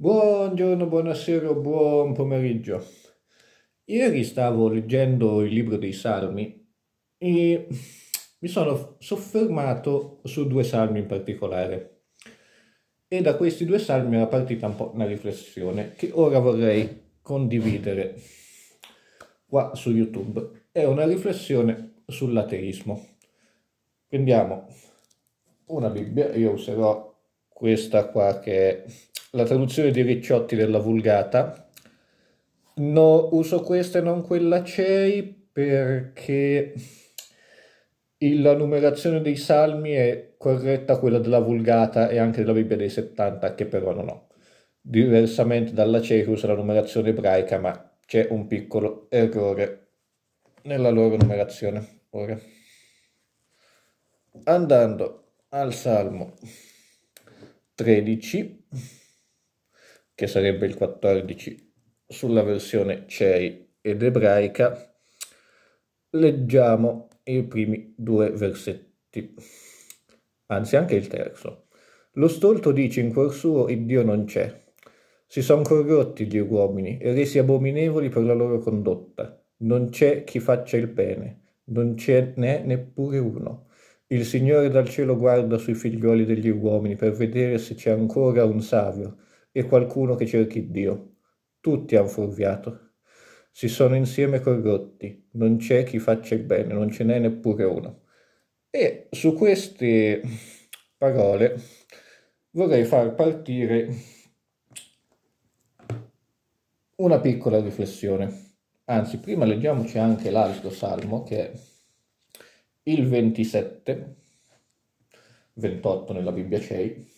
Buongiorno, buonasera, buon pomeriggio. Ieri stavo leggendo il libro dei Salmi e mi sono soffermato su due salmi in particolare. E da questi due salmi era partita un po' una riflessione che ora vorrei condividere qua su YouTube. È una riflessione sull'ateismo. Prendiamo una Bibbia, io userò questa qua che è la traduzione di Ricciotti della Vulgata. No, uso questa e non quella CEI perché la numerazione dei salmi è corretta quella della Vulgata e anche della Bibbia dei 70, che però non ho. Diversamente dalla CEI che usa la numerazione ebraica, ma c'è un piccolo errore nella loro numerazione. Ora. Andando al Salmo 13 che sarebbe il 14 sulla versione CEI ed ebraica, leggiamo i primi due versetti, anzi anche il terzo. Lo stolto dice in cuor suo il Dio non c'è. Si sono corrotti gli uomini e resi abominevoli per la loro condotta. Non c'è chi faccia il bene, non ce n'è neppure uno. Il Signore dal cielo guarda sui figlioli degli uomini per vedere se c'è ancora un savio e qualcuno che cerchi Dio. Tutti hanno furviato. Si sono insieme corrotti. Non c'è chi faccia il bene, non ce n'è neppure uno. E su queste parole vorrei far partire una piccola riflessione. Anzi, prima leggiamoci anche l'altro salmo che è il 27, 28 nella Bibbia 6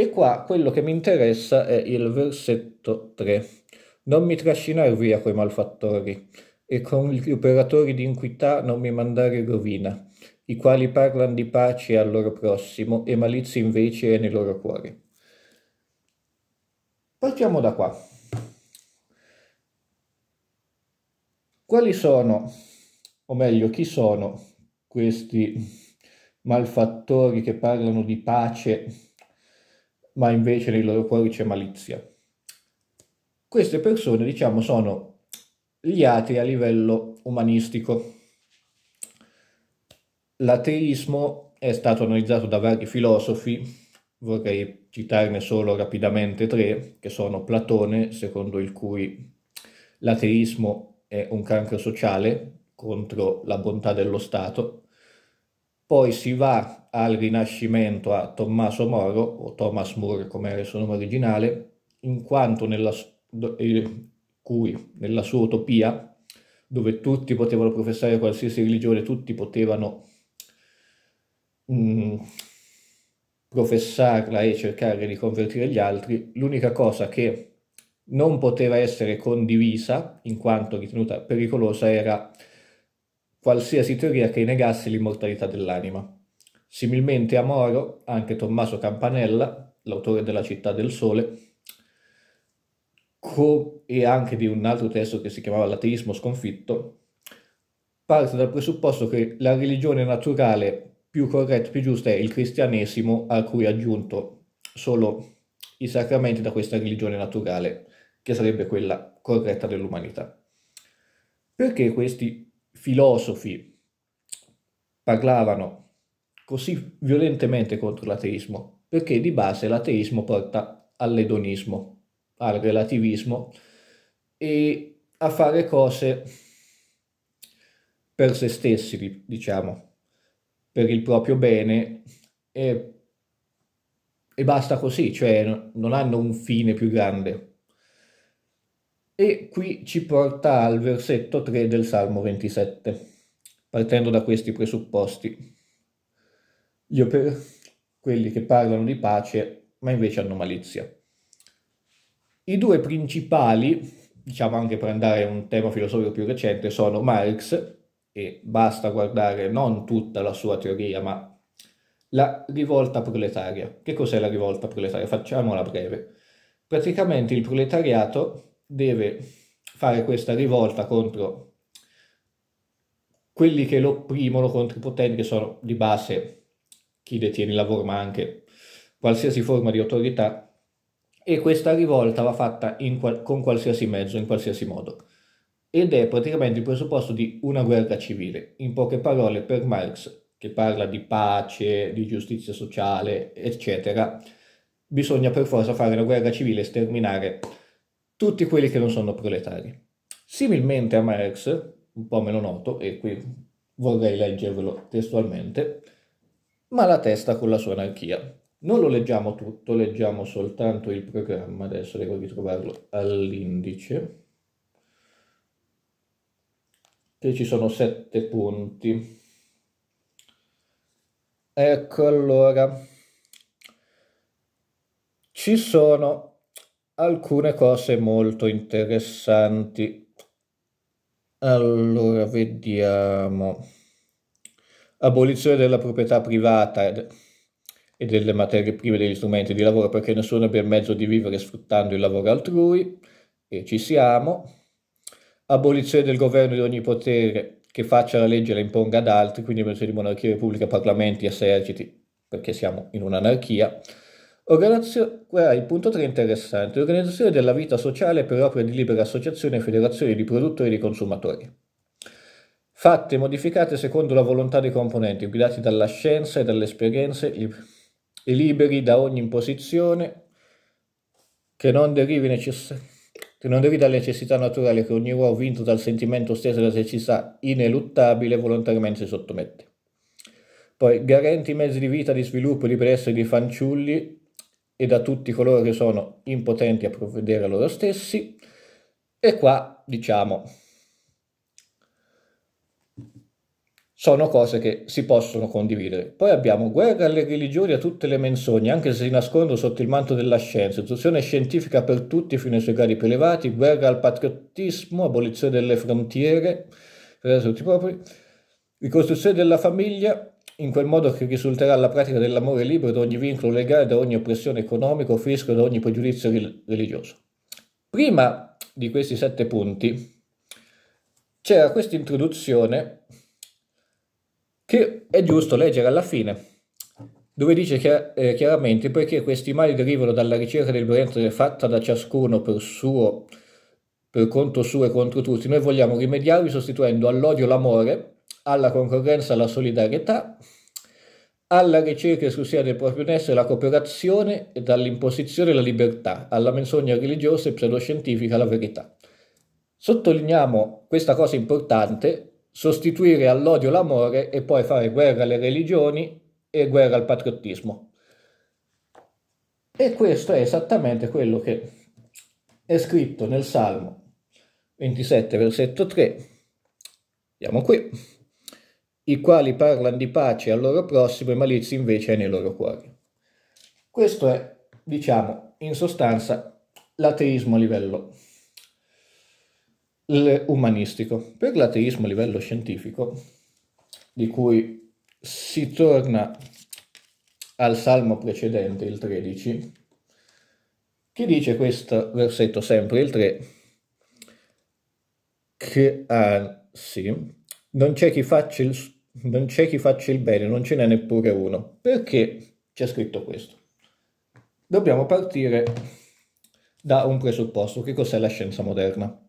e qua quello che mi interessa è il versetto 3. Non mi trascinare via coi malfattori e con gli operatori di iniquità non mi mandare rovina, i quali parlano di pace al loro prossimo e malizia invece è nei loro cuori. Partiamo da qua. Quali sono, o meglio, chi sono questi malfattori che parlano di pace ma invece nei loro cuori c'è malizia. Queste persone, diciamo, sono gli atei a livello umanistico. L'ateismo è stato analizzato da vari filosofi, vorrei citarne solo rapidamente tre, che sono Platone, secondo il cui l'ateismo è un cancro sociale contro la bontà dello Stato, poi si va al Rinascimento a Tommaso Moro, o Thomas Moore come era il suo nome originale, in quanto nella, eh, cui, nella sua utopia, dove tutti potevano professare qualsiasi religione, tutti potevano mm, professarla e cercare di convertire gli altri, l'unica cosa che non poteva essere condivisa, in quanto ritenuta pericolosa, era qualsiasi teoria che negasse l'immortalità dell'anima. Similmente a Moro, anche Tommaso Campanella, l'autore della Città del Sole, co- e anche di un altro testo che si chiamava L'ateismo sconfitto, parte dal presupposto che la religione naturale più corretta, più giusta è il cristianesimo, a cui è aggiunto solo i sacramenti da questa religione naturale, che sarebbe quella corretta dell'umanità. Perché questi filosofi parlavano così violentemente contro l'ateismo? Perché di base l'ateismo porta all'edonismo, al relativismo e a fare cose per se stessi, diciamo, per il proprio bene e, e basta così, cioè non hanno un fine più grande. E qui ci porta al versetto 3 del Salmo 27, partendo da questi presupposti. Gli oper- quelli che parlano di pace, ma invece hanno malizia. I due principali, diciamo anche per andare a un tema filosofico più recente, sono Marx, e basta guardare non tutta la sua teoria, ma la rivolta proletaria. Che cos'è la rivolta proletaria? Facciamola breve. Praticamente il proletariato deve fare questa rivolta contro quelli che lo opprimono, contro i potenti che sono di base chi detiene il lavoro, ma anche qualsiasi forma di autorità, e questa rivolta va fatta qual- con qualsiasi mezzo, in qualsiasi modo. Ed è praticamente il presupposto di una guerra civile. In poche parole, per Marx, che parla di pace, di giustizia sociale, eccetera, bisogna per forza fare una guerra civile e sterminare tutti quelli che non sono proletari. Similmente a Marx, un po' meno noto, e qui vorrei leggervelo testualmente, ma la testa con la sua anarchia. Non lo leggiamo tutto, leggiamo soltanto il programma, adesso devo ritrovarlo all'indice, che ci sono sette punti. Ecco allora, ci sono alcune cose molto interessanti. Allora, vediamo. Abolizione della proprietà privata e delle materie prime degli strumenti di lavoro perché nessuno abbia il mezzo di vivere sfruttando il lavoro altrui. E ci siamo. Abolizione del governo di ogni potere che faccia la legge e la imponga ad altri, quindi invece di monarchia, repubblica, parlamenti, eserciti, perché siamo in un'anarchia Organizio... Qua il punto 3 è interessante. Organizzazione della vita sociale per opera di libera associazione e federazione di produttori e di consumatori. Fatte e modificate secondo la volontà dei componenti, guidati dalla scienza e dalle esperienze, e liberi da ogni imposizione che non derivi necessariamente che non deriva dalle necessità naturale che ogni uomo vinto dal sentimento stesso della necessità ineluttabile volontariamente si sottomette. Poi garanti i mezzi di vita, di sviluppo e di benessere dei fanciulli e da tutti coloro che sono impotenti a provvedere a loro stessi. E qua diciamo sono cose che si possono condividere. Poi abbiamo guerra alle religioni e a tutte le menzogne, anche se si nascondono sotto il manto della scienza, istruzione scientifica per tutti fino ai suoi gradi più elevati, guerra al patriottismo, abolizione delle frontiere, per tutti propri, ricostruzione della famiglia, in quel modo che risulterà la pratica dell'amore libero da ogni vincolo legale, da ogni oppressione economica o fisco, da ogni pregiudizio religioso. Prima di questi sette punti c'era questa introduzione che è giusto leggere alla fine, dove dice chiar eh, chiaramente perché questi mali derivano dalla ricerca del bene fatta da ciascuno per suo per conto suo e contro tutti, noi vogliamo rimediarvi sostituendo all'odio l'amore alla concorrenza, alla solidarietà, alla ricerca esclusiva del proprio benessere, alla cooperazione e dall'imposizione alla libertà, alla menzogna religiosa e pseudoscientifica alla verità. Sottolineiamo questa cosa importante, sostituire all'odio l'amore e poi fare guerra alle religioni e guerra al patriottismo. E questo è esattamente quello che è scritto nel Salmo 27, versetto 3. Andiamo qui i quali parlano di pace al loro prossimo e malizia invece è nei loro cuori. Questo è, diciamo, in sostanza l'ateismo a livello umanistico. Per l'ateismo a livello scientifico, di cui si torna al salmo precedente, il 13, che dice questo versetto sempre, il 3, che anzi, sì, non c'è chi faccia il suo non c'è chi faccia il bene, non ce n'è neppure uno. Perché c'è scritto questo? Dobbiamo partire da un presupposto. Che cos'è la scienza moderna?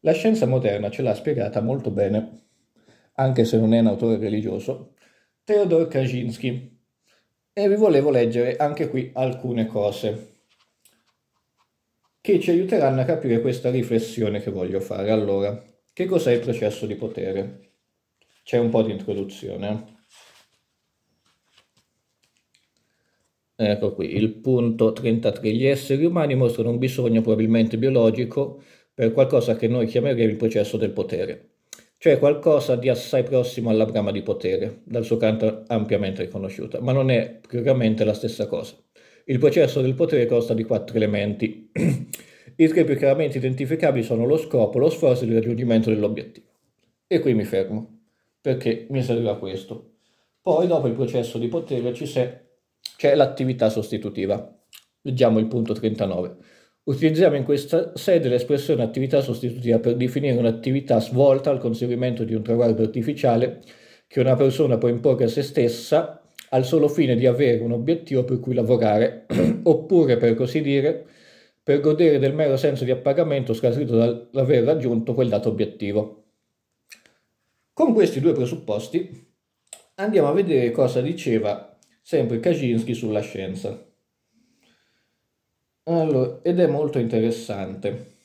La scienza moderna ce l'ha spiegata molto bene, anche se non è un autore religioso, Theodor Kaczynski. E vi volevo leggere anche qui alcune cose che ci aiuteranno a capire questa riflessione che voglio fare. Allora, che cos'è il processo di potere? c'è un po' di introduzione. Ecco qui, il punto 33. Gli esseri umani mostrano un bisogno probabilmente biologico per qualcosa che noi chiameremo il processo del potere, cioè qualcosa di assai prossimo alla brama di potere, dal suo canto ampiamente riconosciuta, ma non è puramente la stessa cosa. Il processo del potere consta di quattro elementi. I tre più chiaramente identificabili sono lo scopo, lo sforzo e il raggiungimento dell'obiettivo. E qui mi fermo perché mi serviva questo. Poi dopo il processo di potere c'è l'attività sostitutiva. Leggiamo il punto 39. Utilizziamo in questa sede l'espressione attività sostitutiva per definire un'attività svolta al conseguimento di un traguardo artificiale che una persona può imporre a se stessa al solo fine di avere un obiettivo per cui lavorare, oppure per così dire, per godere del mero senso di appagamento scaturito dall'aver raggiunto quel dato obiettivo. Con questi due presupposti andiamo a vedere cosa diceva sempre Kaczynski sulla scienza. Allora, ed è molto interessante.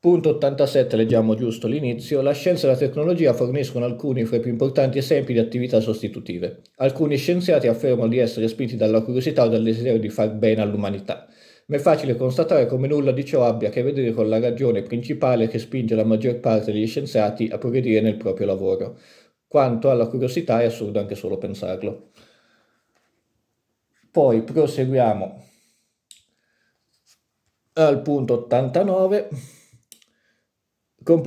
Punto 87, leggiamo giusto l'inizio. La scienza e la tecnologia forniscono alcuni fra i più importanti esempi di attività sostitutive. Alcuni scienziati affermano di essere spinti dalla curiosità o dal desiderio di far bene all'umanità ma è facile constatare come nulla di ciò abbia a che vedere con la ragione principale che spinge la maggior parte degli scienziati a progredire nel proprio lavoro. Quanto alla curiosità è assurdo anche solo pensarlo. Poi proseguiamo al punto 89 con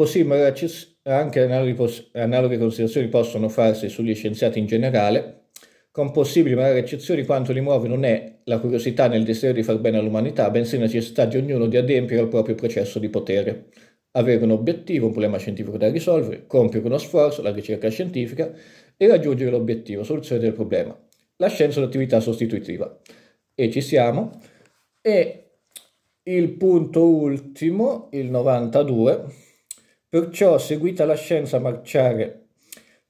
anche analoghe considerazioni possono farsi sugli scienziati in generale, con possibili magari eccezioni quanto li muove non è la curiosità nel desiderio di far bene all'umanità, bensì la necessità di ognuno di adempiere al proprio processo di potere. Avere un obiettivo, un problema scientifico da risolvere, compiere uno sforzo, la ricerca scientifica e raggiungere l'obiettivo, soluzione del problema. La scienza è un'attività sostitutiva. E ci siamo. E il punto ultimo, il 92, perciò seguita la scienza a marciare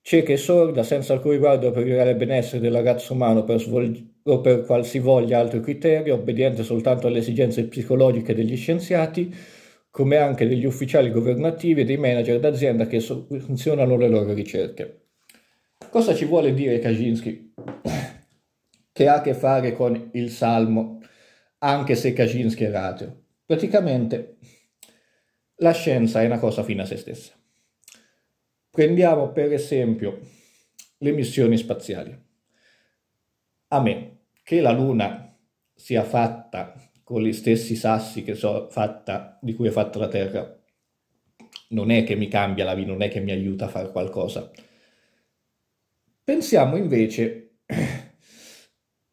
cieca e sorda, senza alcun riguardo per il reale benessere della razza umana, per svolgere o per qualsivoglia altro criterio, obbediente soltanto alle esigenze psicologiche degli scienziati, come anche degli ufficiali governativi e dei manager d'azienda che funzionano le loro ricerche. Cosa ci vuole dire Kaczynski? Che ha a che fare con il Salmo, anche se Kaczynski è ateo. Praticamente la scienza è una cosa fine a se stessa. Prendiamo per esempio le missioni spaziali. A me che la Luna sia fatta con gli stessi sassi so fatta, di cui è fatta la Terra, non è che mi cambia la vita, non è che mi aiuta a fare qualcosa. Pensiamo invece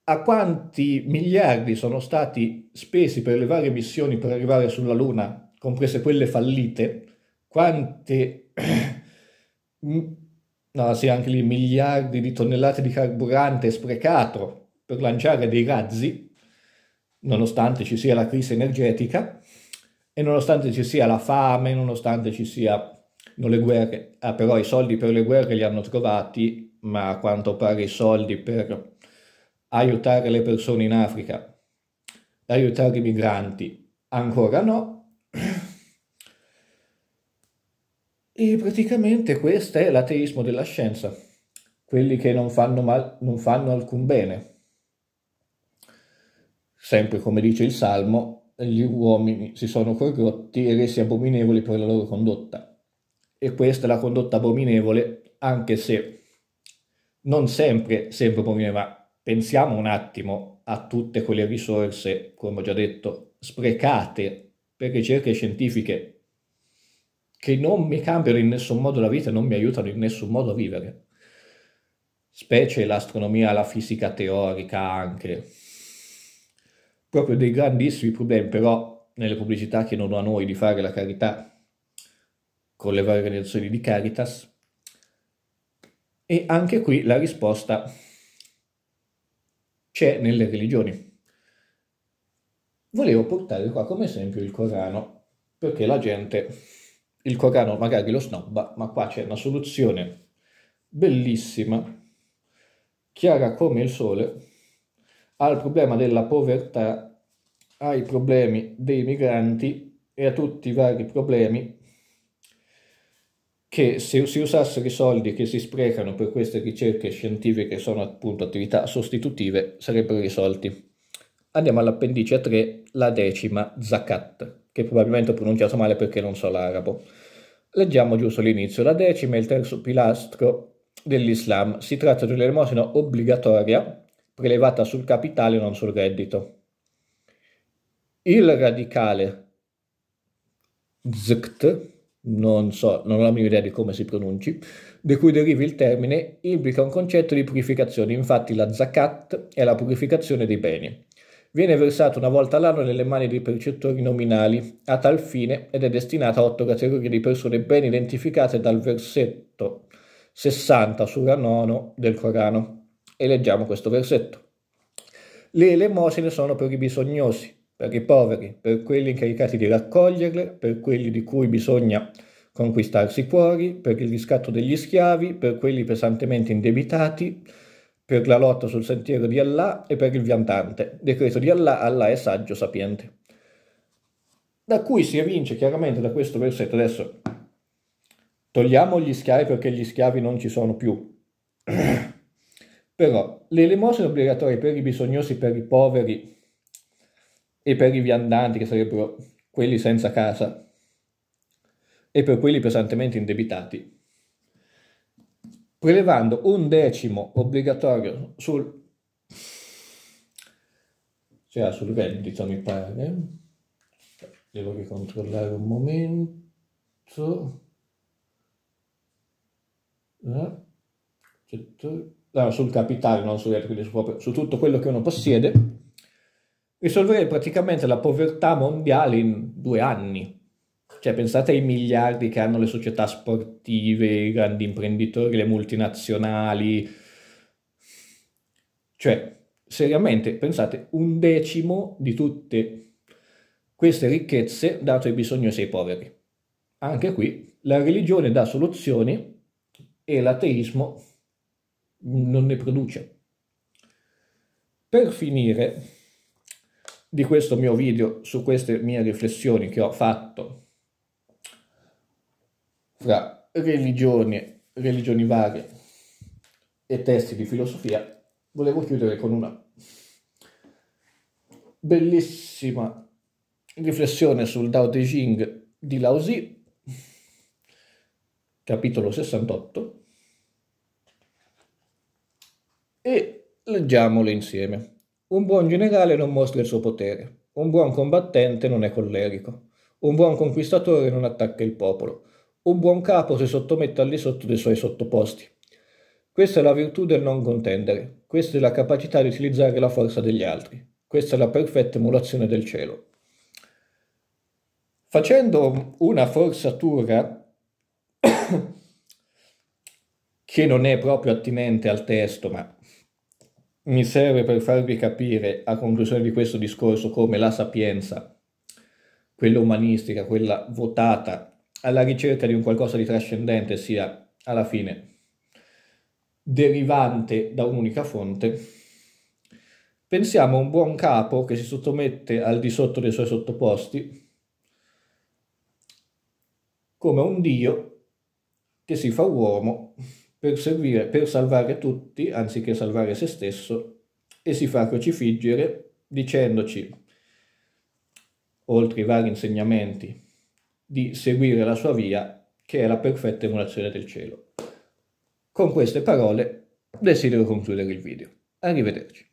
a quanti miliardi sono stati spesi per le varie missioni per arrivare sulla Luna, comprese quelle fallite, quante, no sì, anche lì miliardi di tonnellate di carburante sprecato per lanciare dei razzi, nonostante ci sia la crisi energetica e nonostante ci sia la fame, nonostante ci siano le guerre, ah, però i soldi per le guerre li hanno trovati, ma a quanto pare i soldi per aiutare le persone in Africa, aiutare i migranti, ancora no. E praticamente questo è l'ateismo della scienza, quelli che non fanno, mal, non fanno alcun bene sempre come dice il Salmo, gli uomini si sono corrotti e resi abominevoli per la loro condotta. E questa è la condotta abominevole, anche se non sempre sembra abominevole, ma pensiamo un attimo a tutte quelle risorse, come ho già detto, sprecate per ricerche scientifiche che non mi cambiano in nessun modo la vita e non mi aiutano in nessun modo a vivere. Specie l'astronomia, la fisica teorica anche, proprio dei grandissimi problemi, però nelle pubblicità che chiedono a noi di fare la carità con le varie organizzazioni di Caritas. E anche qui la risposta c'è nelle religioni. Volevo portare qua come esempio il Corano, perché la gente il Corano magari lo snobba, ma qua c'è una soluzione bellissima, chiara come il sole, al problema della povertà, ai problemi dei migranti e a tutti i vari problemi che se si usassero i soldi che si sprecano per queste ricerche scientifiche, che sono appunto attività sostitutive, sarebbero risolti. Andiamo all'appendice 3, la decima zakat, che probabilmente ho pronunciato male perché non so l'arabo. Leggiamo giusto l'inizio. La decima è il terzo pilastro dell'Islam. Si tratta di un'elemosina obbligatoria prelevata sul capitale non sul reddito. Il radicale zt, non so, non ho la mia idea di come si pronunci, di cui deriva il termine, implica un concetto di purificazione, infatti la zakat è la purificazione dei beni. Viene versata una volta all'anno nelle mani dei percettori nominali a tal fine ed è destinata a otto categorie di persone ben identificate dal versetto 60 sura 9 del Corano. E leggiamo questo versetto. Le elemosine sono per i bisognosi, per i poveri, per quelli incaricati di raccoglierle, per quelli di cui bisogna conquistarsi i cuori, per il riscatto degli schiavi, per quelli pesantemente indebitati, per la lotta sul sentiero di Allah e per il viandante. Decreto di Allah, Allah è saggio, sapiente. Da cui si evince chiaramente da questo versetto, adesso togliamo gli schiavi perché gli schiavi non ci sono più. Però le elemosine obbligatorie per i bisognosi, per i poveri e per i viandanti, che sarebbero quelli senza casa, e per quelli pesantemente indebitati, prelevando un decimo obbligatorio sul cioè sul reddito mi pare devo ricontrollare un momento eh. Cioè, eh, sul capitale, non sul reddito, quindi su, proprio, su tutto quello che uno possiede, risolverei praticamente la povertà mondiale in due anni. Cioè, pensate ai miliardi che hanno le società sportive, i grandi imprenditori, le multinazionali. Cioè, seriamente, pensate, un decimo di tutte queste ricchezze dato ai bisognosi sei poveri. Anche qui la religione dà soluzioni e l'ateismo non ne produce. Per finire di questo mio video, su queste mie riflessioni che ho fatto fra religioni, religioni varie e testi di filosofia, volevo chiudere con una bellissima riflessione sul Tao Te Ching di Lao Tzu, capitolo 68, e leggiamole insieme. Un buon generale non mostra il suo potere, un buon combattente non è collerico, un buon conquistatore non attacca il popolo, un buon capo si sottomette al di sotto dei suoi sottoposti. Questa è la virtù del non contendere, questa è la capacità di utilizzare la forza degli altri, questa è la perfetta emulazione del cielo. Facendo una forzatura che non è proprio attinente al testo, ma mi serve per farvi capire a conclusione di questo discorso come la sapienza, quella umanistica, quella votata alla ricerca di un qualcosa di trascendente sia alla fine derivante da un'unica fonte, pensiamo a un buon capo che si sottomette al di sotto dei suoi sottoposti come un dio che si fa uomo per servire per salvare tutti anziché salvare se stesso e si fa crocifiggere dicendoci, oltre i vari insegnamenti, di seguire la sua via che è la perfetta emulazione del cielo. Con queste parole desidero concludere il video. Arrivederci.